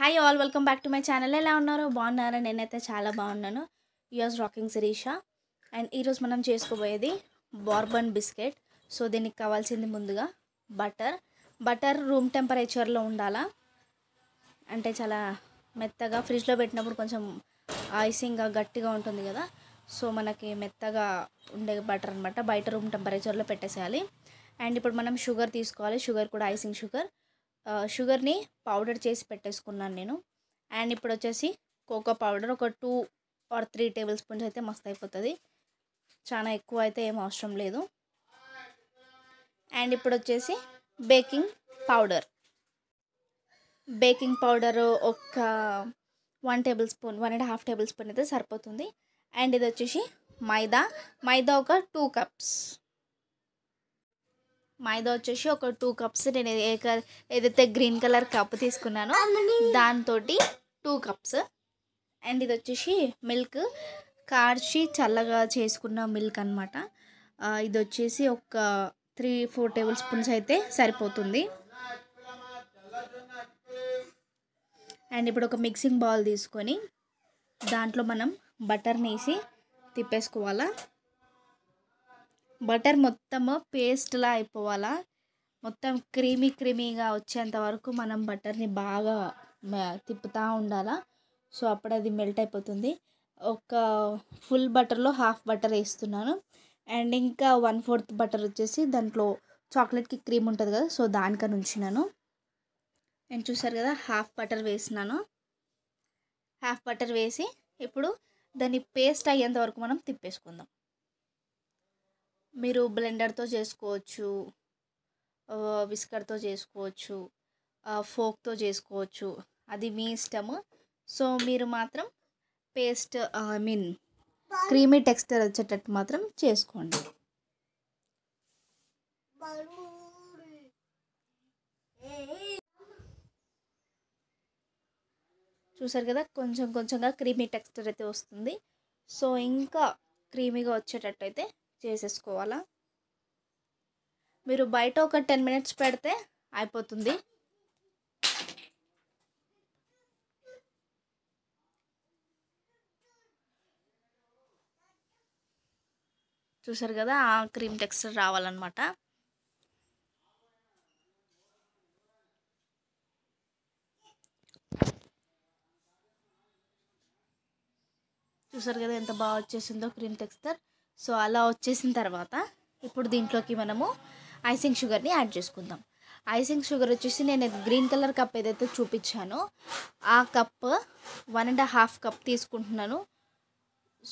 hi all welcome back to my channel ఎలా ఉన్నారో బాగున్నారా నేనైతే చాలా బాగున్నాను యూఎస్ రాకింగ్ శిరీష అండ్ ఈరోజు మనం చేసుకోబోయేది బార్బన్ బిస్కెట్ సో దీనికి కావాల్సింది ముందుగా బటర్ బటర్ రూమ్ టెంపరేచర్లో ఉండాలా అంటే చాలా మెత్తగా ఫ్రిడ్జ్లో పెట్టినప్పుడు కొంచెం ఐసింగ్గా గట్టిగా ఉంటుంది కదా సో మనకి మెత్తగా ఉండే బటర్ అనమాట బయట రూమ్ టెంపరేచర్లో పెట్టేసేయాలి అండ్ ఇప్పుడు మనం షుగర్ తీసుకోవాలి షుగర్ కూడా ఐసింగ్ షుగర్ షుగర్ని పౌడర్ చేసి పెట్టేసుకున్నాను నేను అండ్ ఇప్పుడు వచ్చేసి కోకో పౌడర్ ఒక two or three tablespoons అయితే మస్తు అయిపోతుంది చాలా ఎక్కువ అయితే ఏం అవసరం లేదు అండ్ ఇప్పుడు వచ్చేసి బేకింగ్ పౌడర్ బేకింగ్ పౌడర్ ఒక one tablespoon one and half tablespoon అయితే సరిపోతుంది అండ్ ఇది వచ్చేసి మైదా మైదా ఒక టూ కప్స్ మైదా వచ్చేసి ఒక టూ కప్స్ నేను ఏ ఏదైతే గ్రీన్ కలర్ కప్ తీసుకున్నానో దాంతో టూ కప్స్ అండ్ ఇది వచ్చేసి మిల్క్ కార్చి చల్లగా చేసుకున్న మిల్క్ అనమాట ఇది వచ్చేసి ఒక త్రీ ఫోర్ టేబుల్ స్పూన్స్ అయితే సరిపోతుంది అండ్ ఇప్పుడు ఒక మిక్సింగ్ బౌల్ తీసుకొని దాంట్లో మనం బటర్ని వేసి తిప్పేసుకోవాలా బటర్ మొత్తము పేస్ట్లా అయిపోవాలా మొత్తం క్రీమీ క్రీమీగా వచ్చేంత వరకు మనం బటర్ని బాగా తిప్పుతూ ఉండాలా సో అప్పుడు అది మెల్ట్ అయిపోతుంది ఒక ఫుల్ బటర్లో హాఫ్ బటర్ వేస్తున్నాను అండ్ ఇంకా వన్ ఫోర్త్ బటర్ వచ్చేసి దాంట్లో చాక్లెట్కి క్రీమ్ ఉంటుంది కదా సో దానికని ఉంచినాను నేను చూసారు కదా హాఫ్ బటర్ వేసినాను హాఫ్ బటర్ వేసి ఇప్పుడు దాన్ని పేస్ట్ అయ్యేంత వరకు మనం తిప్పేసుకుందాం మీరు బ్లెండర్తో చేసుకోవచ్చు విస్కర్తో చేసుకోవచ్చు ఫోక్తో చేసుకోవచ్చు అది మీ ఇష్టము సో మీరు మాత్రం paste I mean creamy texture వచ్చేటట్టు మాత్రం చేసుకోండి చూసారు కదా కొంచెం కొంచెంగా క్రీమీ టెక్స్చర్ అయితే వస్తుంది సో ఇంకా క్రీమీగా వచ్చేటట్టు అయితే చేసేసుకోవాలా మీరు బయట ఒక టెన్ మినిట్స్ పెడితే అయిపోతుంది చూసారు కదా ఆ క్రీమ్ టెక్స్చర్ రావాలన్నమాట చూసారు కదా ఎంత బాగా వచ్చేసిందో క్రీమ్ టెక్స్చర్ సో అలా వచ్చేసిన తర్వాత ఇప్పుడు దీంట్లోకి మనము ఐసింగ్ షుగర్ని యాడ్ చేసుకుందాం ఐసింగ్ షుగర్ వచ్చేసి నేను గ్రీన్ కలర్ కప్ ఏదైతే చూపించానో ఆ cup one and half cup తీసుకుంటున్నాను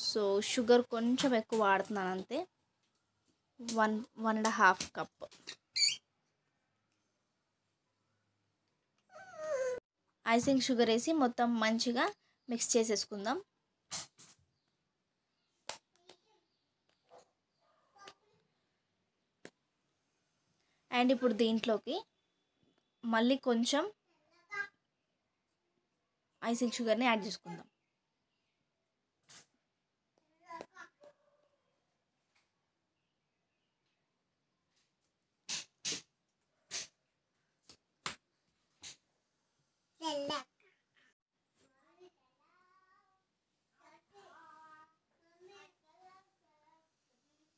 సో షుగర్ కొంచెం ఎక్కువ వాడుతున్నాను అంతే one one and half cup icing sugar వేసి మొత్తం మంచిగా మిక్స్ చేసేసుకుందాం అండ్ ఇప్పుడు దీంట్లోకి మళ్ళీ కొంచెం ఐసింగ్ షుగర్ని యాడ్ చేసుకుందాం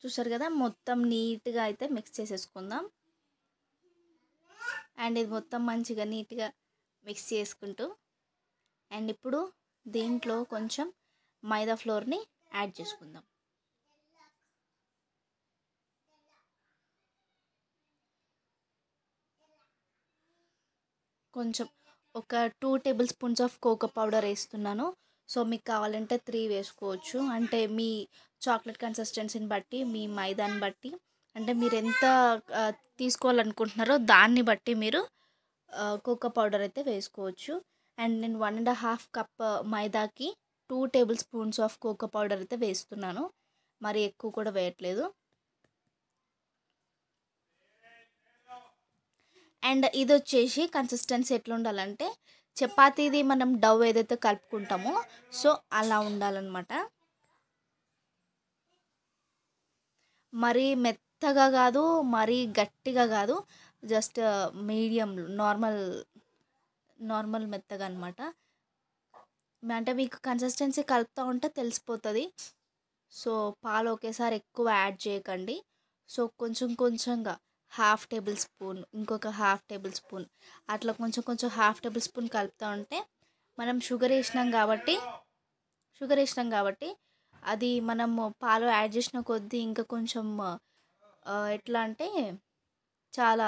చూసారు కదా మొత్తం నీట్గా అయితే మిక్స్ చేసేసుకుందాం అండ్ ఇది మొత్తం మంచిగా నీట్గా మిక్స్ చేసుకుంటూ అండ్ ఇప్పుడు దీంట్లో కొంచెం మైదా ఫ్లోర్ని యాడ్ చేసుకుందాం కొంచెం ఒక two tablespoons of cocoa powder వేస్తున్నాను సో మీకు కావాలంటే త్రీ వేసుకోవచ్చు అంటే మీ చాక్లెట్ కన్సిస్టెన్సీని బట్టి మీ మైదాని బట్టి అంటే మీరు ఎంత తీసుకోవాలనుకుంటున్నారో దాన్ని బట్టి మీరు కోకో పౌడర్ అయితే వేసుకోవచ్చు అండ్ నేను వన్ అండ్ హాఫ్ కప్ మైదాకి two tablespoons of cocoa powder అయితే వేస్తున్నాను మరి ఎక్కువ కూడా వేయట్లేదు అండ్ ఇది వచ్చేసి కన్సిస్టెన్సీ ఎట్లా ఉండాలంటే చపాతీది మనం డవ్ ఏదైతే కలుపుకుంటామో సో అలా ఉండాలన్నమాట మరీ మెత్త మెత్తగా కాదు మరీ గట్టిగా కాదు జస్ట్ మీడియం నార్మల్ నార్మల్ మెత్తగా అనమాట అంటే మీకు కన్సిస్టెన్సీ కలుపుతూ ఉంటే తెలిసిపోతుంది సో పాలు ఒకేసారి ఎక్కువ యాడ్ చేయకండి సో కొంచెం కొంచెంగా హాఫ్ టేబుల్ స్పూన్ ఇంకొక హాఫ్ టేబుల్ స్పూన్ అట్లా కొంచెం కొంచెం హాఫ్ టేబుల్ స్పూన్ కలుపుతూ ఉంటే మనం షుగర్ వేసినాం కాబట్టి షుగర్ వేసినాం కాబట్టి అది మనము పాలు యాడ్ చేసిన కొద్దీ ఇంకా కొంచెం ఎట్లా అంటే చాలా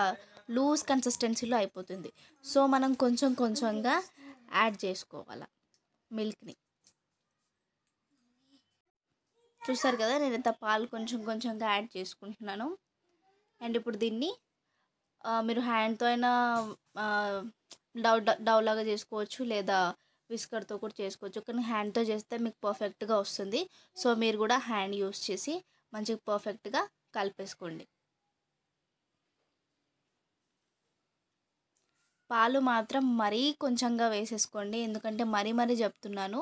లూజ్ కన్సిస్టెన్సీలో అయిపోతుంది సో మనం కొంచెం కొంచెంగా యాడ్ చేసుకోవాలి మిల్క్ని చూస్తారు కదా నేను ఇంత పాలు కొంచెం కొంచెంగా యాడ్ చేసుకుంటున్నాను అండ్ ఇప్పుడు దీన్ని మీరు హ్యాండ్తో అయినా డౌ డౌ లాగా చేసుకోవచ్చు లేదా విస్కర్తో కూడా చేసుకోవచ్చు కానీ హ్యాండ్తో చేస్తే మీకు పర్ఫెక్ట్గా వస్తుంది సో మీరు కూడా హ్యాండ్ యూస్ చేసి మంచిగా పర్ఫెక్ట్గా కలిపేసుకోండి పాలు మాత్రం మరీ కొంచెంగా వేసేసుకోండి ఎందుకంటే మరీ మరీ చెప్తున్నాను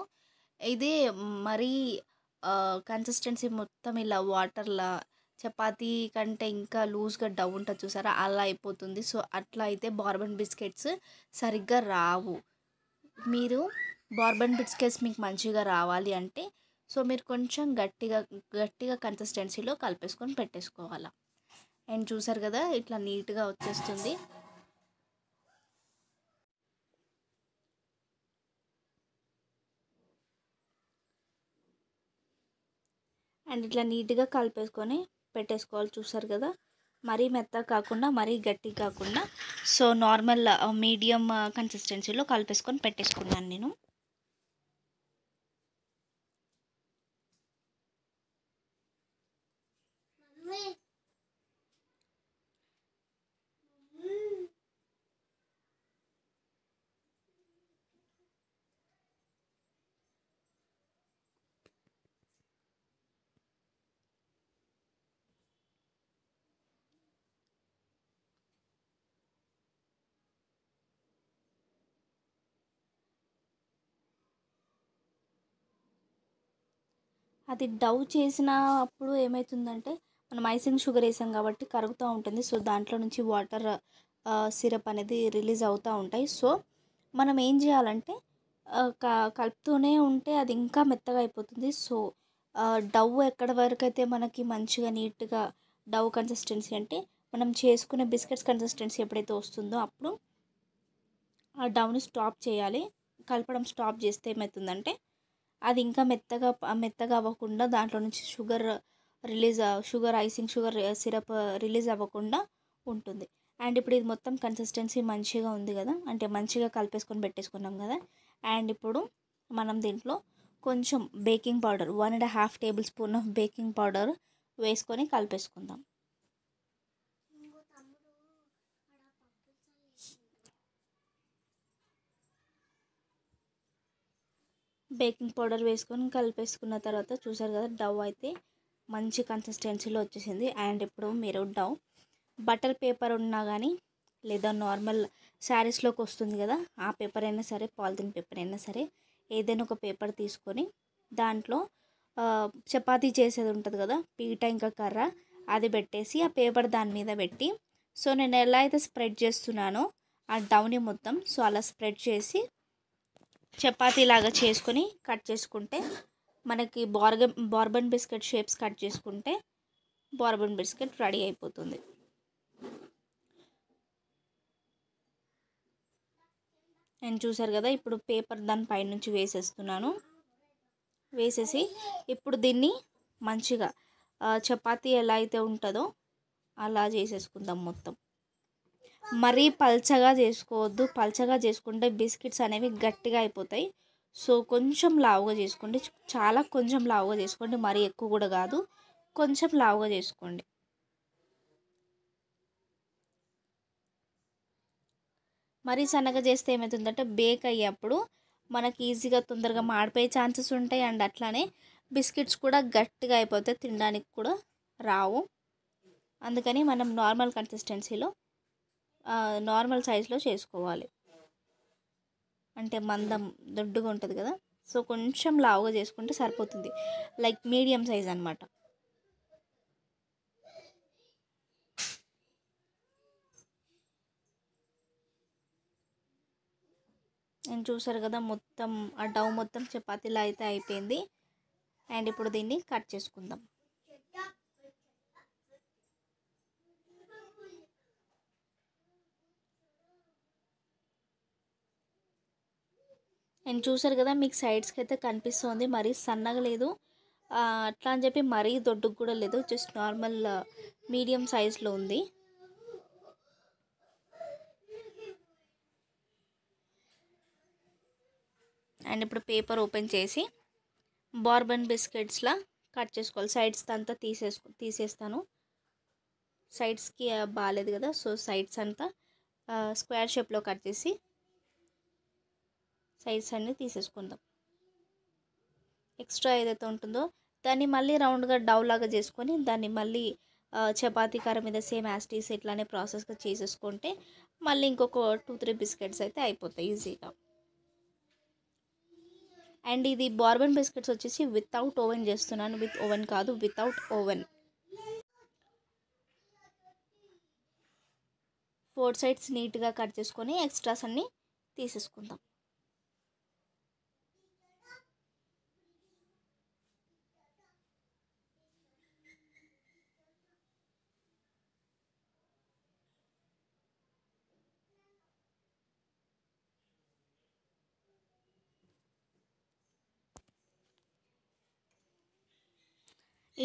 ఇది మరీ కన్సిస్టెన్సీ మొత్తం ఇలా వాటర్లా చపాతి కంటే ఇంకా లూజ్గా డౌ ఉంటుంది చూసారా అలా అయిపోతుంది సో అట్లా అయితే బార్బన్ బిస్కెట్స్ సరిగ్గా రావు మీరు బార్బన్ బిస్కెట్స్ మీకు మంచిగా రావాలి అంటే సో మీరు కొంచెం గట్టిగా గట్టిగా కన్సిస్టెన్సీలో కలిపేసుకొని పెట్టేసుకోవాలా అండ్ చూసారు కదా ఇట్లా నీట్గా వచ్చేస్తుంది అండ్ ఇట్లా నీట్గా కలిపేసుకొని పెట్టేసుకోవాలి చూసారు కదా మరీ మెత్త కాకుండా మరీ గట్టి కాకుండా సో నార్మల్ మీడియం కన్సిస్టెన్సీలో కలిపేసుకొని పెట్టేసుకున్నాను నేను అది డవ్ చేసినప్పుడు ఏమవుతుందంటే మనం ఐసింగ్ షుగర్ వేసాం కాబట్టి కరుగుతూ ఉంటుంది సో దాంట్లో నుంచి వాటర్ సిరప్ అనేది రిలీజ్ అవుతూ ఉంటాయి సో మనం ఏం చేయాలంటే కలుపుతూనే ఉంటే అది ఇంకా మెత్తగా అయిపోతుంది సో డవ్ ఎక్కడి వరకు అయితే మనకి మంచిగా నీట్గా డవ్ కన్సిస్టెన్సీ అంటే మనం చేసుకునే బిస్కెట్స్ కన్సిస్టెన్సీ ఎప్పుడైతే వస్తుందో అప్పుడు ఆ డవ్ని స్టాప్ చేయాలి కలపడం స్టాప్ చేస్తే ఏమవుతుందంటే అది ఇంకా మెత్తగా మెత్తగా అవ్వకుండా దాంట్లో నుంచి sugar release sugar icing sugar syrup release అవ్వకుండా ఉంటుంది అండ్ ఇప్పుడు ఇది మొత్తం కన్సిస్టెన్సీ మంచిగా ఉంది కదా అంటే మంచిగా కలిపేసుకొని పెట్టేసుకున్నాం కదా అండ్ ఇప్పుడు మనం దీంట్లో కొంచెం baking powder one and half tablespoon of baking powder వేసుకొని కలిపేసుకుందాం బేకింగ్ పౌడర్ వేసుకొని కలిపేసుకున్న తర్వాత చూసారు కదా డవ్ అయితే మంచి కన్సిస్టెన్సీలో వచ్చేసింది అండ్ ఇప్పుడు మీరు డవ్ బటర్ పేపర్ ఉన్నా కానీ లేదా నార్మల్ శారీస్లోకి వస్తుంది కదా ఆ పేపర్ అయినా సరే పాలిథిన్ పేపర్ అయినా సరే ఏదైనా ఒక పేపర్ తీసుకొని దాంట్లో చపాతీ చేసేది ఉంటుంది కదా పీట ఇంకా కర్ర అది పెట్టేసి ఆ పేపర్ దాని మీద పెట్టి సో నేను ఎలా అయితే స్ప్రెడ్ చేస్తున్నానో ఆ డౌని మొత్తం సో అలా స్ప్రెడ్ చేసి చపాతీలాగా చేసుకొని కట్ చేసుకుంటే మనకి bourbon bourbon biscuit shapes cut చేసుకుంటే బార్బన్ బిస్కెట్ రెడీ అయిపోతుంది నేను చూసారు కదా ఇప్పుడు పేపర్ దాని పైనుంచి వేసేస్తున్నాను వేసేసి ఇప్పుడు దీన్ని మంచిగా చపాతీ ఎలా అయితే ఉంటుందో అలా చేసేసుకుందాం మొత్తం మరీ పల్చగా చేసుకోవద్దు పల్చగా చేసుకుంటే బిస్కెట్స్ అనేవి గట్టిగా అయిపోతాయి సో కొంచెం లావుగా చేసుకోండి చాలా కొంచెం లావుగా చేసుకోండి మరీ ఎక్కువ కూడా కాదు కొంచెం లావుగా చేసుకోండి మరీ సన్నగా చేస్తే ఏమవుతుందంటే బేక్ అయ్యేప్పుడు మనకి ఈజీగా తొందరగా మాడిపోయే ఛాన్సెస్ ఉంటాయి అండ్ అట్లానే బిస్కెట్స్ కూడా గట్టిగా అయిపోతాయి తినడానికి కూడా రావు అందుకని మనం నార్మల్ కన్సిస్టెన్సీలో నార్మల్ సైజులో చేసుకోవాలి అంటే మందం దొడ్డుగా ఉంటుంది కదా సో కొంచెం లావుగా చేసుకుంటే సరిపోతుంది లైక్ మీడియం సైజ్ అనమాట నేను చూసారు కదా మొత్తం ఆ డవ్ మొత్తం చపాతీలా అయితే అయిపోయింది అండ్ ఇప్పుడు దీన్ని కట్ చేసుకుందాం అండ్ చూసారు కదా మీకు సైడ్స్కి అయితే కనిపిస్తుంది మరీ సన్నగా లేదు అట్లా అని చెప్పి మరీ దొడ్డుకు కూడా లేదు జస్ట్ నార్మల్ మీడియం సైజ్లో ఉంది అండ్ ఇప్పుడు పేపర్ ఓపెన్ చేసి బార్బన్ బిస్కెట్స్లా కట్ చేసుకోవాలి సైడ్స్ అంతా తీసేసుకో తీసేస్తాను సైడ్స్కి బాగాలేదు కదా సో సైడ్స్ అంతా స్క్వేర్ షేప్లో కట్ చేసి సైడ్స్ అన్ని తీసేసుకుందాం ఎక్స్ట్రా ఏదైతే ఉంటుందో దాన్ని మళ్ళీ రౌండ్గా డౌ లాగా చేసుకొని దాన్ని మళ్ళీ చపాతీ కారం మీద సేమ్ యాస్టీస్ ఇట్లానే ప్రాసెస్గా చేసేసుకుంటే మళ్ళీ ఇంకొక టూ త్రీ బిస్కెట్స్ అయితే అయిపోతాయి ఈజీగా అండ్ ఇది బార్బన్ బిస్కెట్స్ వచ్చేసి వితౌట్ ఓవెన్ చేస్తున్నాను విత్ ఓవెన్ కాదు వితౌట్ ఓవెన్ ఫోర్ సైడ్స్ నీట్గా కట్ చేసుకొని ఎక్స్ట్రాస్ అన్నీ తీసేసుకుందాం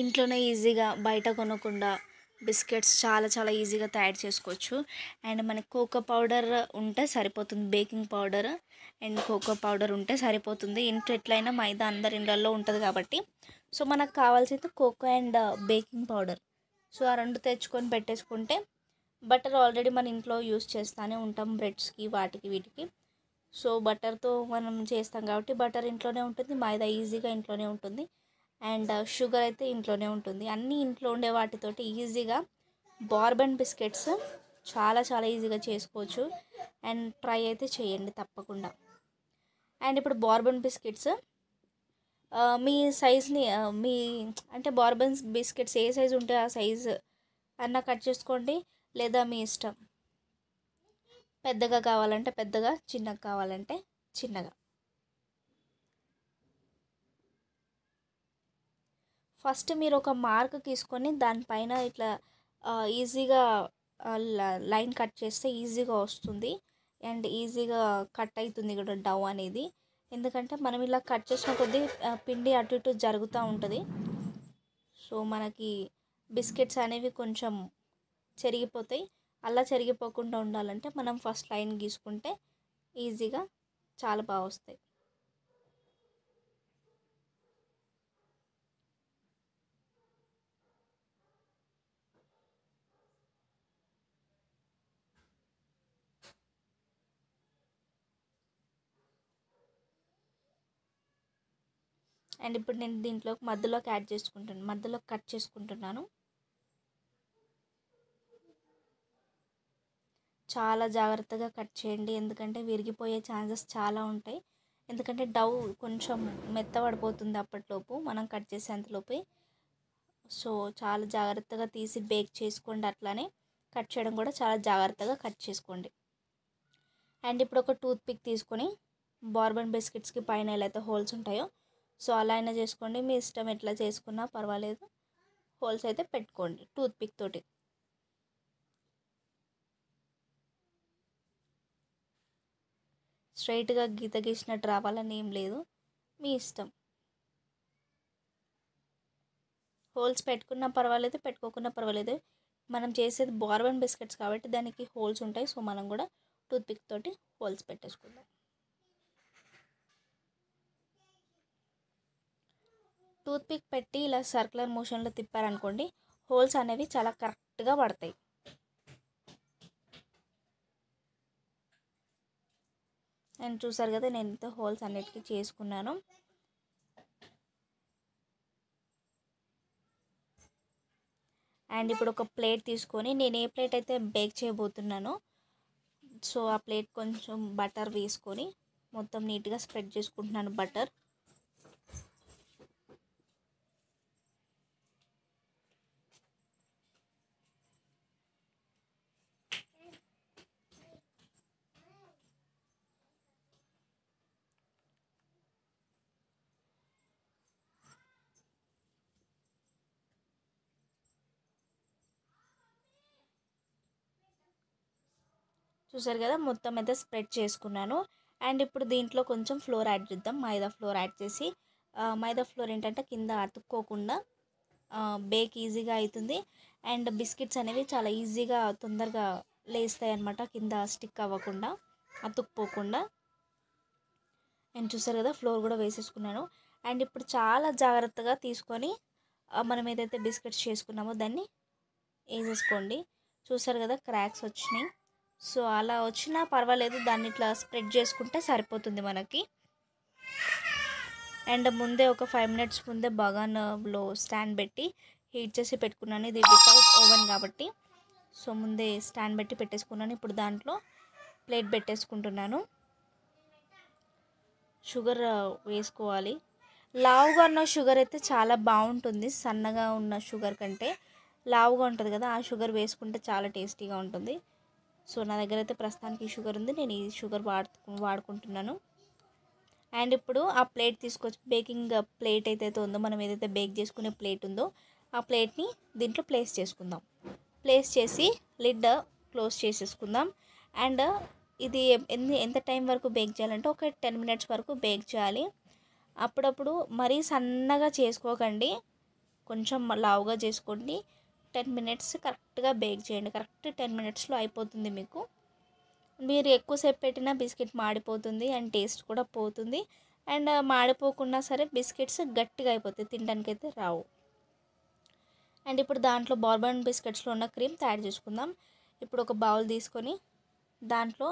ఇంట్లోనే ఈజీగా బయట కొనకుండా బిస్కెట్స్ చాలా చాలా ఈజీగా తయారు చేసుకోవచ్చు అండ్ మనకి కోకో పౌడర్ ఉంటే సరిపోతుంది baking powder and cocoa powder ఉంటే సరిపోతుంది ఇంట్లో ఎట్లయినా మైదా అందరి ఇళ్ళల్లో ఉంటుంది కాబట్టి సో మనకు కావాల్సింది cocoa and baking powder so ఆ రెండు తెచ్చుకొని పెట్టేసుకుంటే బటర్ ఆల్రెడీ మన ఇంట్లో యూస్ చేస్తూనే ఉంటాం బ్రెడ్స్కి వాటికి వీటికి సో బటర్తో మనం చేస్తాం కాబట్టి బటర్ ఇంట్లోనే ఉంటుంది మైదా ఈజీగా ఇంట్లోనే ఉంటుంది అండ్ షుగర్ అయితే ఇంట్లోనే ఉంటుంది అన్నీ ఇంట్లో ఉండే వాటితోటి ఈజీగా బార్బన్ బిస్కెట్స్ చాలా చాలా ఈజీగా చేసుకోవచ్చు అండ్ ట్రై అయితే చేయండి తప్పకుండా అండ్ ఇప్పుడు బార్బన్ బిస్కెట్స్ మీ సైజ్ని మీ అంటే బార్బన్ బిస్కెట్స్ ఏ సైజు ఉంటే ఆ సైజు అన్న కట్ చేసుకోండి లేదా మీ ఇష్టం పెద్దగా కావాలంటే పెద్దగా చిన్నగా కావాలంటే చిన్నగా ఫస్ట్ మీరు ఒక మార్క్ తీసుకొని దానిపైన ఇట్లా ఈజీగా లైన్ కట్ చేస్తే ఈజీగా వస్తుంది అండ్ ఈజీగా కట్ అవుతుంది కూడా డవ్ అనేది ఎందుకంటే మనం ఇలా కట్ చేసిన కొద్దీ పిండి అటు ఇటు జరుగుతూ ఉంటుంది సో మనకి బిస్కెట్స్ అనేవి కొంచెం చెరిగిపోతాయి అలా చెరిగిపోకుండా ఉండాలంటే మనం ఫస్ట్ లైన్ గీసుకుంటే ఈజీగా చాలా బాగా వస్తాయి అండ్ ఇప్పుడు నేను దీంట్లో మధ్యలోకి యాడ్ చేసుకుంటాను మధ్యలో కట్ చేసుకుంటున్నాను చాలా జాగ్రత్తగా కట్ చేయండి ఎందుకంటే విరిగిపోయే ఛాన్సెస్ చాలా ఉంటాయి ఎందుకంటే డవ్ కొంచెం మెత్తబడిపోతుంది అప్పట్లోపు మనం కట్ చేసేంతలోపు సో చాలా జాగ్రత్తగా తీసి బేక్ చేసుకోండి అట్లానే కట్ చేయడం కూడా చాలా జాగ్రత్తగా కట్ చేసుకోండి అండ్ ఇప్పుడు ఒక టూత్ పిక్ తీసుకొని బార్బన్ బిస్కెట్స్కి పైన ఎలా అయితే హోల్స్ ఉంటాయో సో అలా అయినా చేసుకోండి మీ ఇష్టం ఎట్లా చేసుకున్నా పర్వాలేదు హోల్స్ అయితే పెట్టుకోండి టూత్పిక్ తోటి స్ట్రైట్గా గీత గీసినట్టు రావాలని ఏం లేదు మీ ఇష్టం హోల్స్ పెట్టుకున్నా పర్వాలేదు పెట్టుకోకున్నా పర్వాలేదు మనం చేసేది బార్బన్ బిస్కెట్స్ కాబట్టి దానికి హోల్స్ ఉంటాయి సో మనం కూడా టూత్పిక్ తోటి హోల్స్ పెట్టేసుకుందాం టూత్పిక్ పెట్టి ఇలా సర్కులర్ మోషన్లో తిప్పారనుకోండి హోల్స్ అనేవి చాలా కరెక్ట్గా పడతాయి అండ్ చూసారు కదా నేను ఎంత హోల్స్ అన్నిటికీ చేసుకున్నాను అండ్ ఇప్పుడు ఒక ప్లేట్ తీసుకొని నేను ఏ ప్లేట్ అయితే బేక్ చేయబోతున్నానో సో ఆ ప్లేట్ కొంచెం బటర్ వేసుకొని మొత్తం నీట్గా స్ప్రెడ్ చేసుకుంటున్నాను బటర్ చూసారు కదా మొత్తం అయితే స్ప్రెడ్ చేసుకున్నాను అండ్ ఇప్పుడు దీంట్లో కొంచెం ఫ్లోర్ యాడ్ చేద్దాం మైదా ఫ్లోర్ యాడ్ చేసి మైదా ఫ్లోర్ ఏంటంటే కింద అతుక్కోకుండా బేక్ ఈజీగా అవుతుంది అండ్ బిస్కెట్స్ అనేవి చాలా ఈజీగా తొందరగా లేస్తాయి అనమాట కింద స్టిక్ అవ్వకుండా అతుక్కుపోకుండా అండ్ చూసారు కదా ఫ్లోర్ కూడా వేసేసుకున్నాను అండ్ ఇప్పుడు చాలా జాగ్రత్తగా తీసుకొని మనం ఏదైతే బిస్కెట్స్ చేసుకున్నామో దాన్ని వేసేసుకోండి చూసారు కదా క్రాక్స్ వచ్చినాయి సో అలా వచ్చినా పర్వాలేదు దాన్ని ఇట్లా స్ప్రెడ్ చేసుకుంటే సరిపోతుంది మనకి అండ్ ముందే ఒక ఫైవ్ మినిట్స్ ముందే బగాన్లో స్టాండ్ పెట్టి హీట్ చేసి పెట్టుకున్నాను ఇది వితౌట్ ఓవెన్ కాబట్టి సో ముందే స్టాండ్ పెట్టి పెట్టేసుకున్నాను ఇప్పుడు దాంట్లో ప్లేట్ పెట్టేసుకుంటున్నాను షుగర్ వేసుకోవాలి లావుగా ఉన్న షుగర్ అయితే చాలా బాగుంటుంది సన్నగా ఉన్న షుగర్ కంటే లావుగా ఉంటుంది కదా ఆ షుగర్ వేసుకుంటే చాలా టేస్టీగా ఉంటుంది సో నా దగ్గర అయితే ప్రస్తుతానికి షుగర్ ఉంది నేను ఈ షుగర్ వాడు వాడుకుంటున్నాను అండ్ ఇప్పుడు ఆ ప్లేట్ తీసుకొచ్చి బేకింగ్ ప్లేట్ ఏదైతే ఉందో మనం ఏదైతే బేక్ చేసుకునే ప్లేట్ ఉందో ఆ ప్లేట్ని దీంట్లో ప్లేస్ చేసుకుందాం ప్లేస్ చేసి లిడ్ క్లోజ్ చేసేసుకుందాం అండ్ ఇది ఎన్ని ఎంత టైం వరకు బేక్ చేయాలంటే ఒక టెన్ మినిట్స్ వరకు బేక్ చేయాలి అప్పుడప్పుడు మరీ సన్నగా చేసుకోకండి కొంచెం లావుగా చేసుకోండి టెన్ మినిట్స్ కరెక్ట్గా బేక్ చేయండి కరెక్ట్ టెన్ మినిట్స్లో అయిపోతుంది మీకు మీరు ఎక్కువసేపు పెట్టిన బిస్కెట్ మాడిపోతుంది అండ్ టేస్ట్ కూడా పోతుంది అండ్ మాడిపోకుండా సరే బిస్కెట్స్ గట్టిగా అయిపోతాయి తినడానికి అయితే రావు అండ్ ఇప్పుడు దాంట్లో బార్బన్ బిస్కెట్స్లో ఉన్న క్రీమ్ తయారు చేసుకుందాం ఇప్పుడు ఒక బౌల్ తీసుకొని దాంట్లో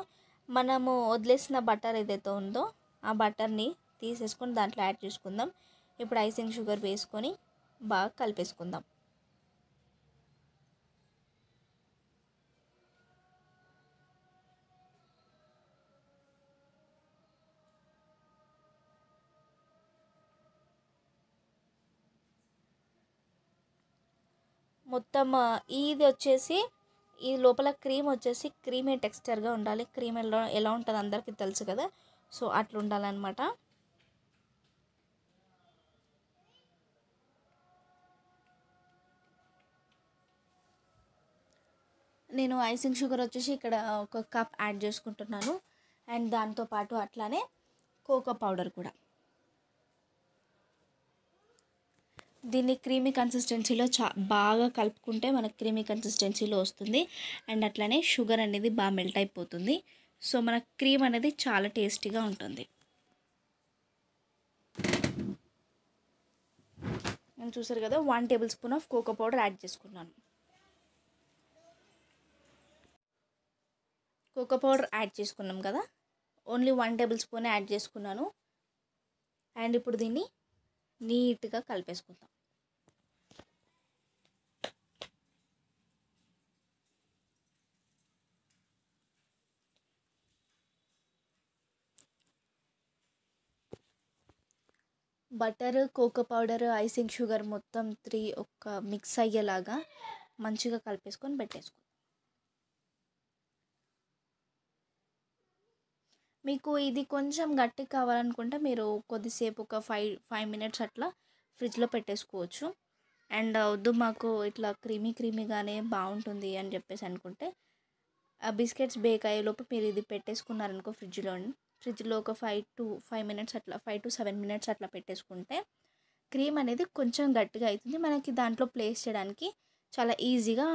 మనము వదిలేసిన బటర్ ఏదైతే ఉందో ఆ బటర్ని తీసేసుకొని దాంట్లో యాడ్ చేసుకుందాం ఇప్పుడు ఐసింగ్ షుగర్ వేసుకొని బాగా కలిపేసుకుందాం మొత్తం ఇది వచ్చేసి ఈ లోపల క్రీమ్ వచ్చేసి క్రీమీ టెక్స్చర్గా ఉండాలి క్రీమ్ ఎలా ఎలా ఉంటుంది అందరికీ తెలుసు కదా సో అట్లా ఉండాలన్నమాట నేను ఐసింగ్ షుగర్ వచ్చేసి ఇక్కడ ఒక కప్ యాడ్ చేసుకుంటున్నాను అండ్ దాంతోపాటు అట్లానే కోకో పౌడర్ కూడా దీన్ని క్రీమీ కన్సిస్టెన్సీలో చా బాగా కలుపుకుంటే మనకు క్రీమీ కన్సిస్టెన్సీలో వస్తుంది అండ్ అట్లనే షుగర్ అనేది బాగా మెల్ట్ అయిపోతుంది సో మన క్రీమ్ అనేది చాలా టేస్టీగా ఉంటుంది నేను చూసారు కదా one tablespoon of cocoa powder add చేసుకున్నాను కోకో పౌడర్ యాడ్ చేసుకున్నాం కదా only one tablespoon add చేసుకున్నాను అండ్ ఇప్పుడు దీన్ని నీట్గా కలిపేసుకుందాం butter cocoa powder icing sugar మొత్తం త్రీ ఒక మిక్స్ అయ్యేలాగా మంచిగా కలిపేసుకొని పెట్టేసుకుందాం మీకు ఇది కొంచెం గట్టి కావాలనుకుంటే మీరు కొద్దిసేపు ఒక ఫైవ్ ఫైవ్ మినిట్స్ అట్లా ఫ్రిడ్జ్లో పెట్టేసుకోవచ్చు అండ్ వద్దు మాకు ఇట్లా క్రీమీ క్రీమీగానే బాగుంటుంది అని చెప్పేసి అనుకుంటే ఆ బిస్కెట్స్ బేక్ అయ్యేలోపు మీరు ఇది పెట్టేసుకున్నారనుకో ఫ్రిడ్జ్లో ఫ్రిడ్జ్లో ఒక ఫైవ్ టు ఫైవ్ మినిట్స్ అట్లా ఫైవ్ టు సెవెన్ మినిట్స్ అట్లా పెట్టేసుకుంటే క్రీమ్ అనేది కొంచెం గట్టిగా అవుతుంది మనకి దాంట్లో ప్లేస్ చేయడానికి చాలా ఈజీగా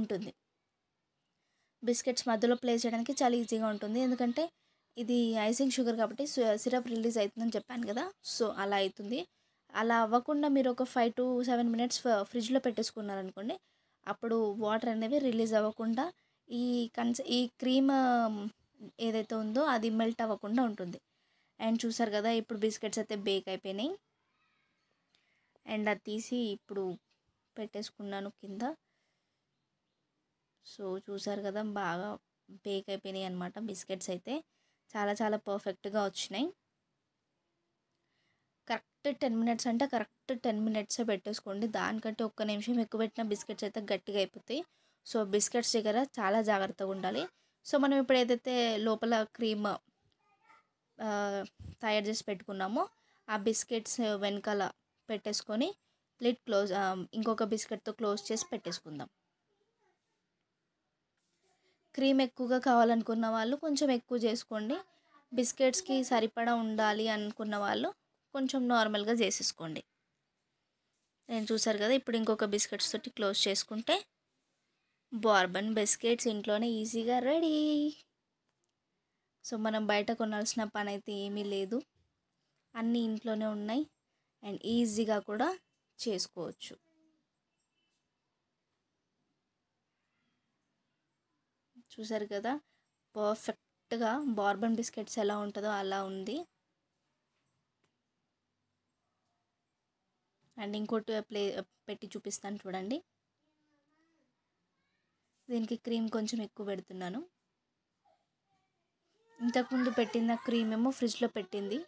ఉంటుంది బిస్కెట్స్ మధ్యలో ప్లేస్ చేయడానికి చాలా ఈజీగా ఉంటుంది ఎందుకంటే ఇది ఐసింగ్ షుగర్ కాబట్టి సిరప్ రిలీజ్ అవుతుందని చెప్పాను కదా సో అలా అవుతుంది అలా అవ్వకుండా మీరు ఒక ఫైవ్ టు సెవెన్ మినిట్స్ ఫ్రిడ్జ్లో పెట్టేసుకున్నారనుకోండి అప్పుడు వాటర్ అనేవి రిలీజ్ అవ్వకుండా ఈ కన్స్ ఈ క్రీమ్ ఏదైతే ఉందో అది మెల్ట్ అవ్వకుండా ఉంటుంది అండ్ చూసారు కదా ఇప్పుడు బిస్కెట్స్ అయితే బేక్ అయిపోయినాయి అండ్ అది తీసి ఇప్పుడు పెట్టేసుకున్నాను కింద సో చూసారు కదా బాగా బేక్ అయిపోయినాయి అనమాట బిస్కెట్స్ అయితే చాలా చాలా పర్ఫెక్ట్గా వచ్చినాయి కరెక్ట్ టెన్ మినిట్స్ అంటే కరెక్ట్ టెన్ మినిట్సే పెట్టేసుకోండి దానికంటే ఒక్క నిమిషం ఎక్కువ పెట్టిన బిస్కెట్స్ అయితే గట్టిగా అయిపోతాయి సో బిస్కెట్స్ దగ్గర చాలా జాగ్రత్తగా ఉండాలి సో మనం ఇప్పుడు ఏదైతే లోపల క్రీమ్ తయారు చేసి పెట్టుకున్నామో ఆ బిస్కెట్స్ వెనకాల పెట్టేసుకొని లిట్ క్లోజ్ ఇంకొక బిస్కెట్తో క్లోజ్ చేసి పెట్టేసుకుందాం క్రీమ్ ఎక్కువగా కావాలనుకున్న వాళ్ళు కొంచెం ఎక్కువ చేసుకోండి బిస్కెట్స్కి సరిపడా ఉండాలి అనుకున్న వాళ్ళు కొంచెం నార్మల్గా చేసేసుకోండి నేను చూసారు కదా ఇప్పుడు ఇంకొక బిస్కెట్స్ తోటి క్లోజ్ చేసుకుంటే బార్బన్ బిస్కెట్స్ ఇంట్లోనే ఈజీగా రెడీ సో మనం బయట కొనాల్సిన పని అయితే ఏమీ లేదు అన్నీ ఇంట్లోనే ఉన్నాయి అండ్ ఈజీగా కూడా చేసుకోవచ్చు చూసారు కదా పర్ఫెక్ట్గా బార్బన్ బిస్కెట్స్ ఎలా ఉంటుందో అలా ఉంది అండ్ ఇంకోటి ప్లే పెట్టి చూపిస్తాను చూడండి దీనికి క్రీమ్ కొంచెం ఎక్కువ పెడుతున్నాను ఇంతకుముందు పెట్టిన క్రీమ్ ఏమో ఫ్రిడ్జ్లో పెట్టింది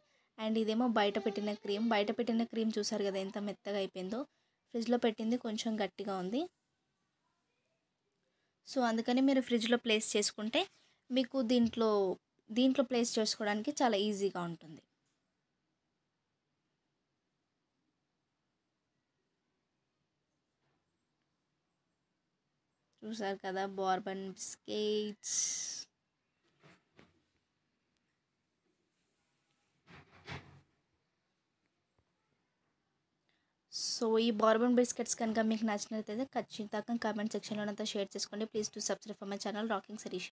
అండ్ ఇదేమో బయట పెట్టిన క్రీమ్ బయట పెట్టిన క్రీమ్ చూసారు కదా ఎంత మెత్తగా అయిపోయిందో ఫ్రిడ్జ్లో పెట్టింది కొంచెం గట్టిగా ఉంది సో అందుకని మీరు ఫ్రిడ్జ్లో ప్లేస్ చేసుకుంటే మీకు దీంట్లో దీంట్లో ప్లేస్ చేసుకోవడానికి చాలా ఈజీగా ఉంటుంది చూసారు కదా బార్బన్ బిస్కెట్స్ సో ఈ బార్బన్ బిస్కెట్స్ కనుక మీకు నచ్చినట్లయితే ఖచ్చితంగా కామెంట్ సెక్షన్లో అంతా షేర్ చేసుకోండి please to subscribe for my channel rocking సరీష్